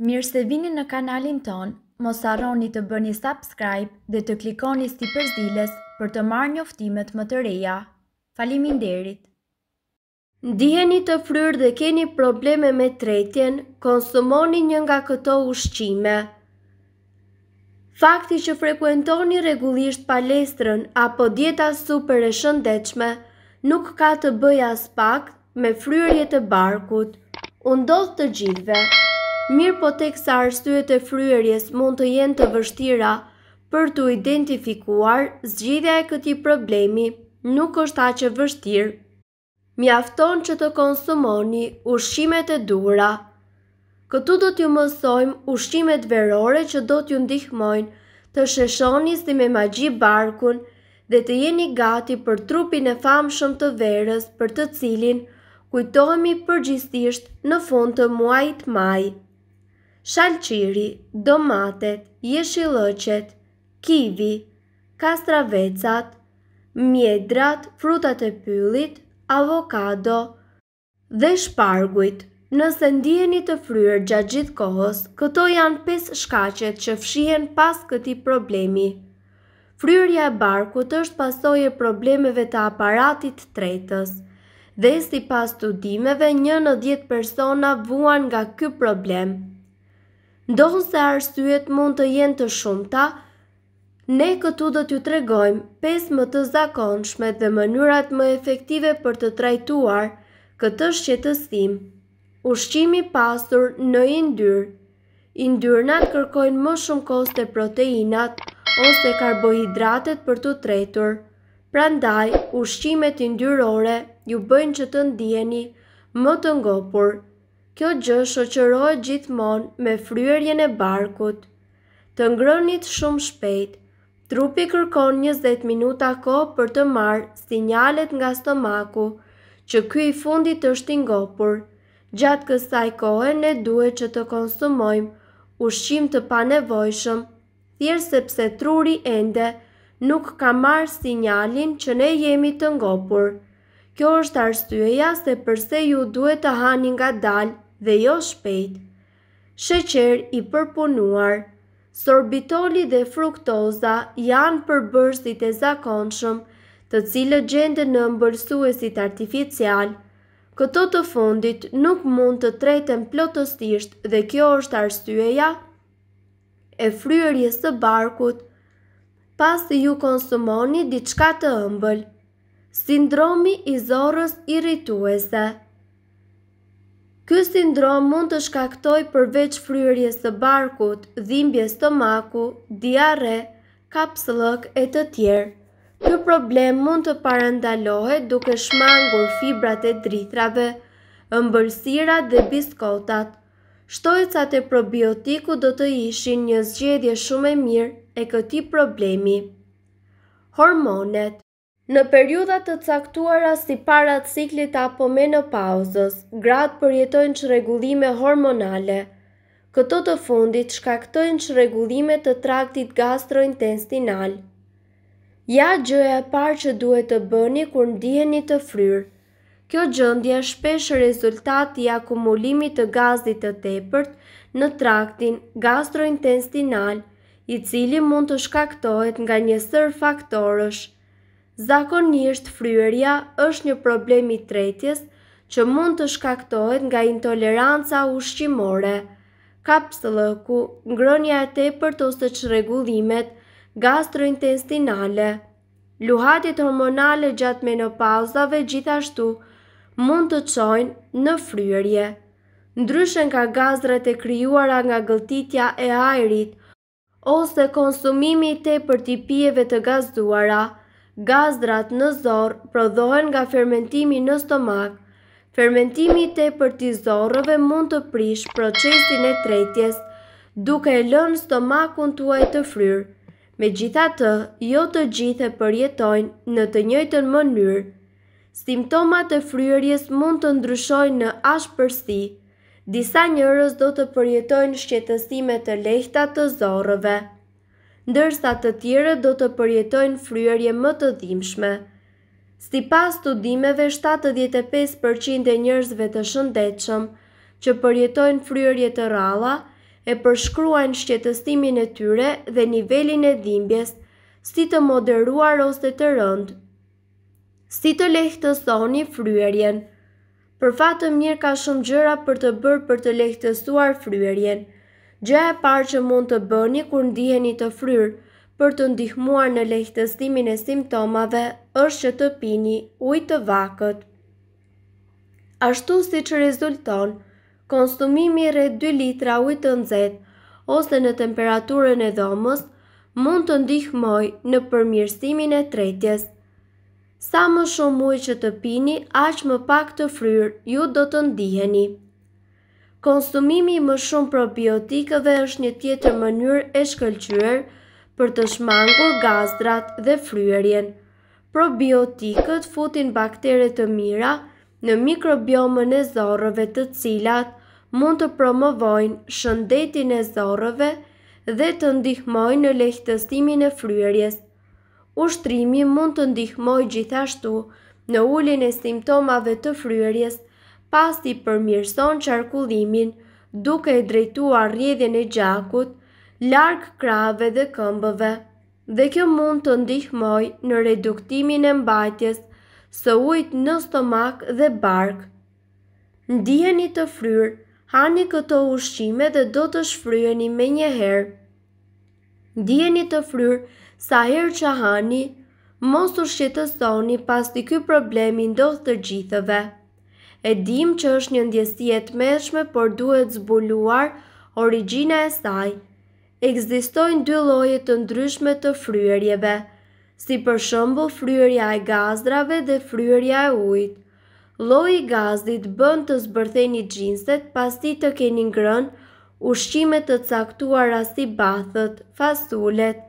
Mirë se vini në kanalin ton, mos arroni të bëni subscribe dhe të klikoni sti përzdiles për të marrë një më të reja. Falimin derit! Ndiheni të fryrë dhe keni probleme me tretjen, konsumoni një nga këto ushqime. Fakti që frekuentoni regullisht palestrën apo djeta super e shëndechme, nuk ka të bëja spakt me fryrje të barkut. Undot të gjithve! Mirë po tek sa arstyet e fryerjes mund të jenë të vështira për të identifikuar zgjidhja e këti problemi nuk është ta që vështirë. Mi afton që të konsumoni ushqimet e dura. Këtu do t'ju mësojmë ushqimet verore që do t'ju ndihmojnë të sheshoni si me magji barkun dhe të jeni gati për trupin e famë shumë të verës për të cilin kujtohemi përgjistisht në fund të muajt majë shalqiri, domatet, jeshilëqet, kivi, kastravecat, mjedrat, frutat e pyllit, avokado dhe shparguit. Nëse ndjeni të fryrë gjatë gjithë kohës, këto janë 5 shkacet që fshien pas këti problemi. Fryrja e barkut është pasoj e problemeve të aparatit tretës, dhe si pas të dimeve një në 10 persona vuan nga ky problem. Ndohën se arsyet mund të jenë të shumëta, ne këtu do t'ju tregojmë 5 më të zakonshme dhe mënyrat më efektive për të trajtuar këtë shqetësim. Ushqimi pasur në indyrë Indyrnat kërkojnë më shumë koste proteinat ose karbohidratet për të tretur. Prandaj, ushqimet indyrore ju bëjnë që të ndjeni më të ngopur. Kjo gjë shoqërohet gjithmonë me fryerjen e barkut. Të ngrënit shumë shpejt, trupi kërkon 20 minuta kohë për të marrë sinjalet nga stomaku që ky i fundit është i ngopur. Gjatë kësaj kohe ne duhet që të konsumojmë ushqim të panevojshëm, thjesht sepse truri ende nuk ka marrë sinjalin që ne jemi të ngopur. Kjo është arsyeja se përse ju duhet të hani nga dalë dhe jo shpejt. Sheqer i përpunuar Sorbitoli dhe fruktoza janë përbërësit e zakonshëm të cilë gjende në mbërësuesit artificial. Këto të fundit nuk mund të tretën plotostisht dhe kjo është arsyeja e fryërjes të barkut pas të ju konsumoni diçka të mbëllë. Sindromi i zorës irrituese Ky sindrom mund të shkaktoj përveç fryrjes së barkut, dhimbje stomaku, diare, kapsëllëk e të tjerë. Ky problem mund të parandalohet duke shmangur fibrat e drithrave, ëmbëlsira dhe biskotat. Shtojcat e probiotiku do të ishin një zgjedje shumë e mirë e këti problemi. Hormonet Në periudat të caktuara si para ciklit apo menopauzës, gratë përjetojnë që regullime hormonale. Këto të fundit shkaktojnë që regullime të traktit gastrointestinal. Ja gjëja parë që duhet të bëni kur ndiheni të fryrë. Kjo gjëndja shpesh rezultat i akumulimit të gazit të tepërt në traktin gastrointestinal, i cili mund të shkaktohet nga një sër faktorësh – Zakonisht fryërja është një problem i tretjes që mund të shkaktohet nga intoleranca ushqimore. Kapsëllëku, ngrënia e tepërt ose çrregullimet gastrointestinale. Luhatit hormonale gjatë menopauzave gjithashtu mund të çojnë në fryërje. Ndryshen ka gazrat e krijuara nga gëlltitja e ajrit ose konsumimi i tepërt i pijeve të gazduara – Gazdrat në zorë prodhohen nga fermentimi në stomak. Fermentimi të përti zorëve mund të prish procesin e tretjes, duke e lënë stomakun të të fryrë. Me gjitha të, jo të gjithë e përjetojnë në të njëjtën mënyrë. Simptomat të fryrjes mund të ndryshojnë në ashë Disa njërës do të përjetojnë shqetësime të lehta të zorëve ndërsa të tjere do të përjetojnë fryerje më të dhimshme. Si pas studimeve, 75% e njërzve të shëndetëshëm që përjetojnë fryerje të ralla e përshkruajnë shqetëstimin e tyre dhe nivelin e dhimbjes si të moderuar ose të rëndë. Si të lehtësoni fryerjen? Për fatë mirë ka shumë gjëra për të bërë për të lehtësuar fryerjen – Gja e parë që mund të bëni kur ndiheni të fryrë për të ndihmuar në lehtësimin e simptomave është që të pini ujë të vakët. Ashtu si që rezulton, konsumimi rre 2 litra ujë të nxehtë ose në temperaturën e dhomës mund të ndihmoj në përmirësimin e tretjes. Sa më shumë ujë që të pini, aq më pak të fryrë ju do të ndiheni. Konsumimi më shumë probiotikëve është një tjetër mënyrë e shkëllqyër për të shmangur gazdrat dhe fryerjen. Probiotikët futin bakterit të mira në mikrobiomën e zorëve të cilat mund të promovojnë shëndetin e zorëve dhe të ndihmojnë në lehtëstimin e fryerjes. Ushtrimi mund të ndihmoj gjithashtu në ullin e simptomave të fryerjes, pasti përmirëson qarkullimin duke drejtuar rjedhjen e gjakut larkë krave dhe këmbëve dhe kjo mund të ndihmoj në reduktimin e mbajtjes së ujt në stomak dhe bark. Ndiheni të fryr, hani këto ushqime dhe do të shfryeni me njëherë. Ndiheni të fryr, sa herë që hani, mos u shqetësoni pas të ky problemi do të gjithëve. E dim që është një ndjesi e të meshme, por duhet zbuluar origjina e saj. Ekzistojnë dy lloje të ndryshme të fryërjeve, si për shembull fryërja e gazdrave dhe fryërja e ujit. Lloji i gazdit bën të zbërtheni xhinset, ti të keni ngrën ushqime të caktuara si bathët, fasulet,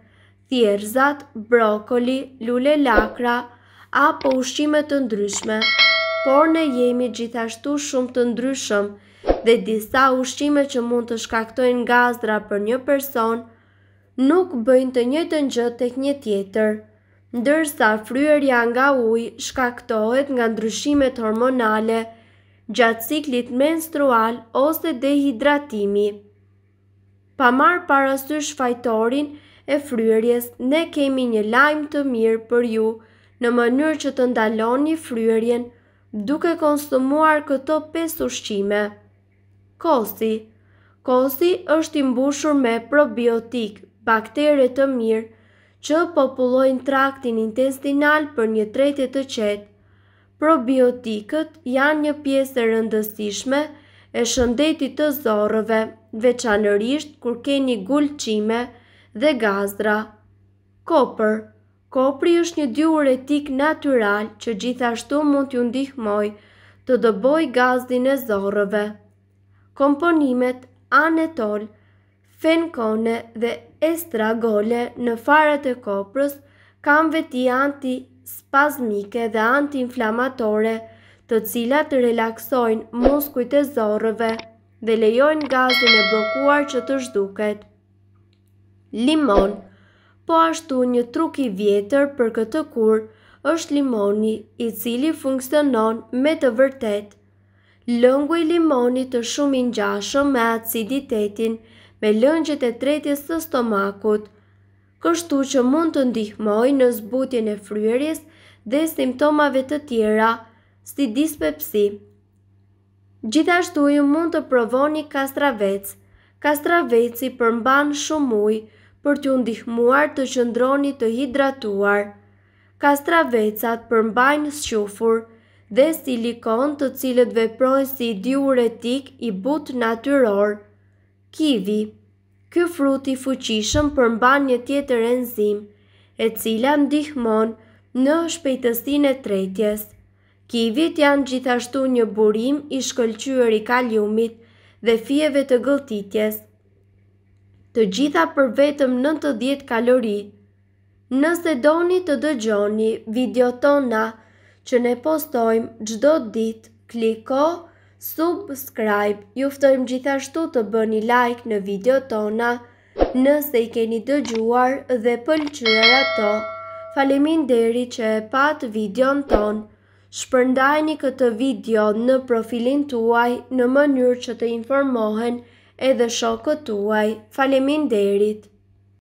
thjerzat, brokoli, lule lakra apo ushqime të ndryshme por ne jemi gjithashtu shumë të ndryshëm dhe disa ushqime që mund të shkaktojnë gazdra për një person, nuk bëjnë të njëjtën gjë tek të një tjetër, ndërsa fryërja nga uj shkaktohet nga ndryshimet hormonale, gjatë ciklit menstrual ose dehidratimi. Pa marë parasysh fajtorin e fryërjes, ne kemi një lajmë të mirë për ju në mënyrë që të ndaloni fryërjen, duke konsumuar këto 5 ushqime. Kosti Kosti është imbushur me probiotik, bakterit të mirë, që popullojnë traktin intestinal për një tretje të qetë. Probiotikët janë një pjesë rëndësishme e shëndetit të zorëve, veçanërisht kur keni gulqime dhe gazdra. Kopër Kopri është një diuretik natural që gjithashtu mund t'ju ndihmoj të dëboj gazdin e zorëve. Komponimet anetol, fenkone dhe estragole në farët e koprës kam veti antispazmike dhe antiinflamatore të cilat relaksojnë muskujt e zorëve dhe lejojnë gazin e blokuar që të zhduket. limon, po ashtu një truk i vjetër për këtë kur është limoni i cili funksionon me të vërtet. Lëngu i limonit të shumë i njashëm me aciditetin me lëngjët e tretjes të stomakut, kështu që mund të ndihmoj në zbutjen e fryeris dhe simptomave të tjera, si dispepsi. Gjithashtu ju mund të provoni kastravec. Kastraveci përmban shumë ujë, për t'u ndihmuar të qëndroni të hidratuar. Kastravecat përmbajnë shufur dhe silikon të cilët veprojnë si diuretik i but natyror. Kivi Ky frut i fuqishëm përmban një tjetër enzim, e cila ndihmon në shpejtësinë e tretjes. Kivit janë gjithashtu një burim i shkëlqyer i kaliumit dhe fijeve të gëlltitjes të gjitha për vetëm 90 kalori. Nëse doni të dëgjoni video tona që ne postojmë gjdo dit, kliko, subscribe, juftojmë gjithashtu të bëni like në video tona, nëse i keni dëgjuar dhe pëlqyra ato. Falimin deri që e pat video në tonë, shpërndajni këtë video në profilin tuaj në mënyrë që të informohen edhe shokët tuaj. Falemin derit!